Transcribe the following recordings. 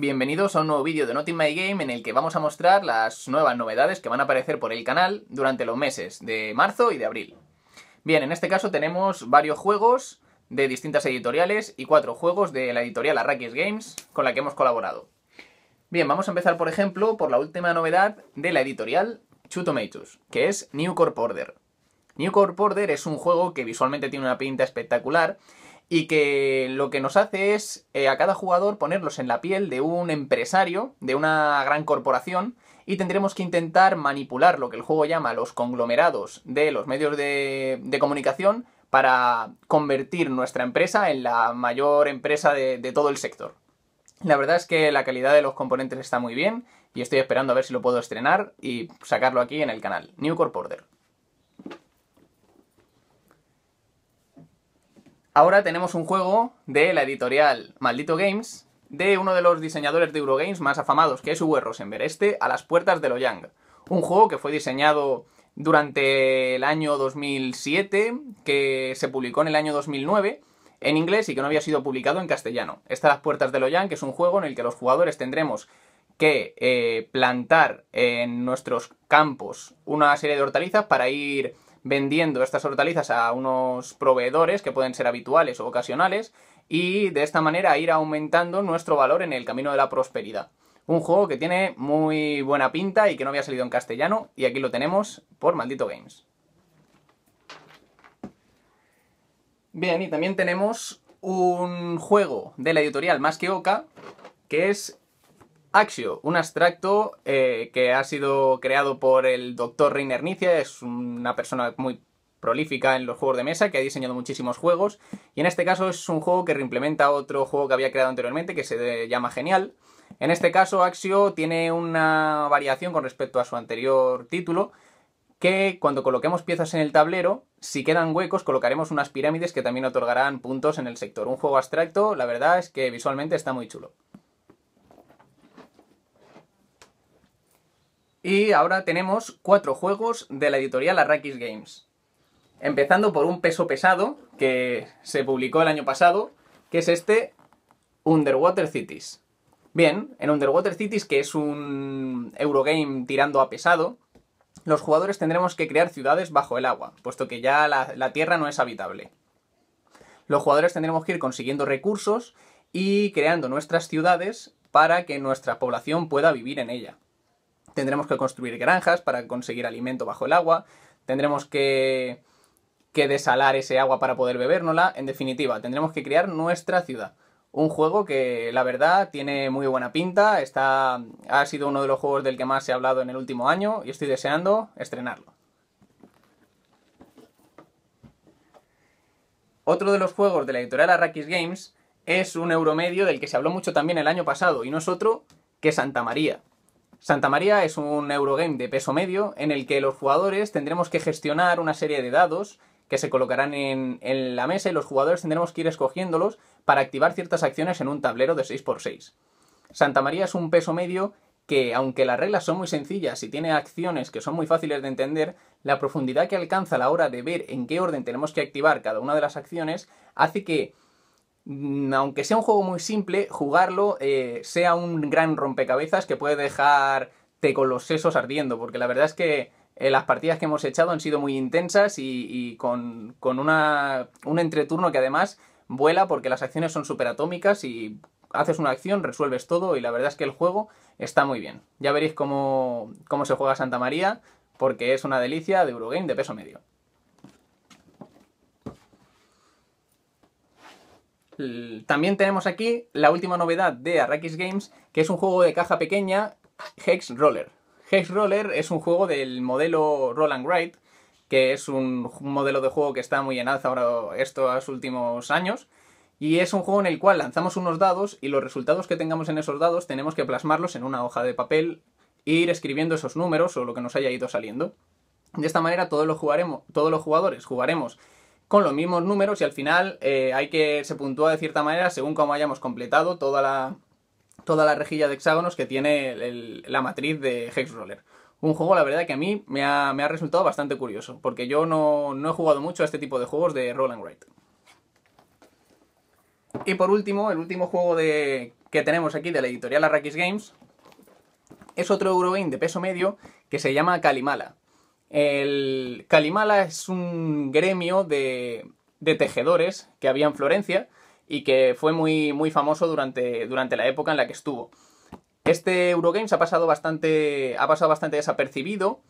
Bienvenidos a un nuevo vídeo de Not In My Game en el que vamos a mostrar las nuevas novedades que van a aparecer por el canal durante los meses de marzo y de abril. Bien, en este caso tenemos varios juegos de distintas editoriales y cuatro juegos de la editorial Arrakis Games con la que hemos colaborado. Bien, vamos a empezar por ejemplo por la última novedad de la editorial Two que es New Corp Order. New Corp Order es un juego que visualmente tiene una pinta espectacular y que lo que nos hace es eh, a cada jugador ponerlos en la piel de un empresario, de una gran corporación, y tendremos que intentar manipular lo que el juego llama los conglomerados de los medios de, comunicación para convertir nuestra empresa en la mayor empresa de, todo el sector. La verdad es que la calidad de los componentes está muy bien y estoy esperando a ver si lo puedo estrenar y sacarlo aquí en el canal. New Order. Ahora tenemos un juego de la editorial Maldito Games, de uno de los diseñadores de Eurogames más afamados, que es Uwe Rosenberg, este A las puertas de lo Yang. Un juego que fue diseñado durante el año 2007, que se publicó en el año 2009 en inglés y que no había sido publicado en castellano. Está las puertas de lo Yang, que es un juego en el que los jugadores tendremos que eh, plantar en nuestros campos una serie de hortalizas para ir vendiendo estas hortalizas a unos proveedores que pueden ser habituales o ocasionales y de esta manera ir aumentando nuestro valor en el camino de la prosperidad. Un juego que tiene muy buena pinta y que no había salido en castellano y aquí lo tenemos por Maldito Games. Bien, y también tenemos un juego de la editorial Más que Oca, que es Axio, un abstracto eh, que ha sido creado por el doctor Reiner Nicia, es una persona muy prolífica en los juegos de mesa, que ha diseñado muchísimos juegos, y en este caso es un juego que reimplementa otro juego que había creado anteriormente, que se llama Genial. En este caso, Axio tiene una variación con respecto a su anterior título, que cuando coloquemos piezas en el tablero, si quedan huecos, colocaremos unas pirámides que también otorgarán puntos en el sector. Un juego abstracto, la verdad es que visualmente está muy chulo. Y ahora tenemos cuatro juegos de la editorial Arrakis Games. Empezando por un peso pesado que se publicó el año pasado, que es este Underwater Cities. Bien, en Underwater Cities, que es un Eurogame tirando a pesado, los jugadores tendremos que crear ciudades bajo el agua, puesto que ya la, la tierra no es habitable. Los jugadores tendremos que ir consiguiendo recursos y creando nuestras ciudades para que nuestra población pueda vivir en ella. Tendremos que construir granjas para conseguir alimento bajo el agua. Tendremos que, desalar ese agua para poder bebérnosla. En definitiva, tendremos que crear nuestra ciudad. Un juego que la verdad tiene muy buena pinta, está, ha sido uno de los juegos del que más se ha hablado en el último año y estoy deseando estrenarlo. Otro de los juegos de la editorial Arrakis Games es un euromedio del que se habló mucho también el año pasado y no es otro que Santa María. Santa María es un Eurogame de peso medio en el que los jugadores tendremos que gestionar una serie de dados que se colocarán en, en, la mesa y los jugadores tendremos que ir escogiéndolos para activar ciertas acciones en un tablero de 6x6. Santa María es un peso medio que, aunque las reglas son muy sencillas y tiene acciones que son muy fáciles de entender, la profundidad que alcanza a la hora de ver en qué orden tenemos que activar cada una de las acciones hace que Mm, aunque sea un juego muy simple, jugarlo eh, sea un gran rompecabezas que puede dejarte con los sesos ardiendo, porque la verdad es que eh, las partidas que hemos echado han sido muy intensas y, con, una, un entreturno que además vuela porque las acciones son atómicas y haces una acción, resuelves todo y la verdad es que el juego está muy bien. Ya veréis cómo, cómo se juega Santa María porque es una delicia de Eurogame de peso medio. También tenemos aquí la última novedad de Arrakis Games, que es un juego de caja pequeña, Hex Roller. Hex Roller es un juego del modelo Roll and Write, que es un modelo de juego que está muy en alza ahora estos últimos años. Y es un juego en el cual lanzamos unos dados y los resultados que tengamos en esos dados tenemos que plasmarlos en una hoja de papel ir escribiendo esos números o lo que nos haya ido saliendo. De esta manera todos los, jugaremos, todos los jugadores jugaremos con los mismos números y al final eh, hay que se puntúa de cierta manera según cómo hayamos completado toda la, toda la rejilla de hexágonos que tiene la matriz de Hex Roller. Un juego, la verdad, que a mí me ha, resultado bastante curioso, porque yo no, no, he jugado mucho a este tipo de juegos de Roll and Write. Y por último, el último juego de, que tenemos aquí de la editorial Arrakis Games es otro Eurogame de peso medio que se llama Kalimala. El Calimala es un gremio de, tejedores que había en Florencia y que fue muy, muy famoso durante, durante la época en la que estuvo. Este Eurogames ha pasado bastante, ha pasado bastante desapercibido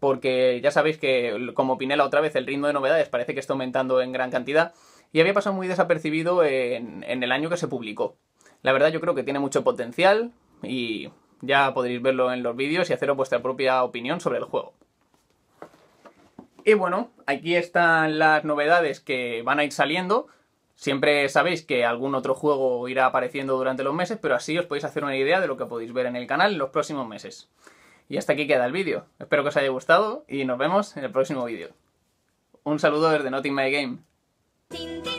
porque ya sabéis que, como Pinela otra vez, el ritmo de novedades parece que está aumentando en gran cantidad y había pasado muy desapercibido en, en el año que se publicó. La verdad yo creo que tiene mucho potencial y ya podréis verlo en los vídeos y haceros vuestra propia opinión sobre el juego. Y bueno, aquí están las novedades que van a ir saliendo. Siempre sabéis que algún otro juego irá apareciendo durante los meses, pero así os podéis hacer una idea de lo que podéis ver en el canal en los próximos meses. Y hasta aquí queda el vídeo. Espero que os haya gustado y nos vemos en el próximo vídeo. Un saludo desde Noting My Game.